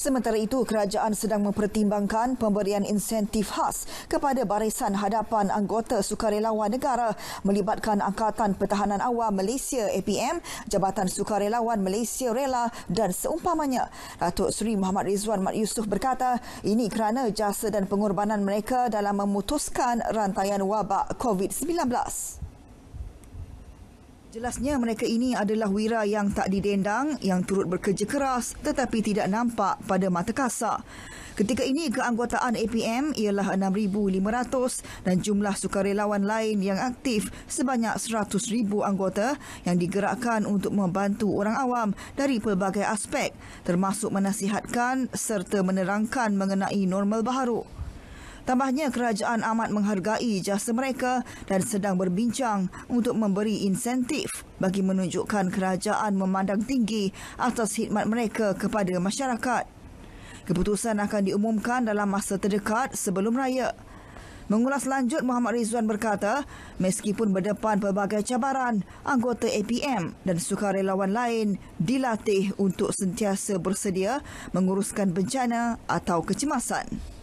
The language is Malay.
Sementara itu, kerajaan sedang mempertimbangkan pemberian insentif khas kepada barisan hadapan anggota sukarelawan negara melibatkan Angkatan Pertahanan Awam Malaysia APM, Jabatan Sukarelawan Malaysia Rela dan seumpamanya. Datuk Seri Muhammad Rizwan Mat Yusuf berkata, ini kerana jasa dan pengorbanan mereka dalam memutuskan rantaian wabak COVID-19. Jelasnya mereka ini adalah wira yang tak didendang, yang turut bekerja keras tetapi tidak nampak pada mata kasar. Ketika ini keanggotaan APM ialah 6,500 dan jumlah sukarelawan lain yang aktif sebanyak 100,000 anggota yang digerakkan untuk membantu orang awam dari pelbagai aspek termasuk menasihatkan serta menerangkan mengenai normal baharu. Tambahnya kerajaan amat menghargai jasa mereka dan sedang berbincang untuk memberi insentif bagi menunjukkan kerajaan memandang tinggi atas khidmat mereka kepada masyarakat. Keputusan akan diumumkan dalam masa terdekat sebelum raya. Mengulas lanjut, Muhammad Rizwan berkata, meskipun berdepan pelbagai cabaran, anggota APM dan sukarelawan lain dilatih untuk sentiasa bersedia menguruskan bencana atau kecemasan.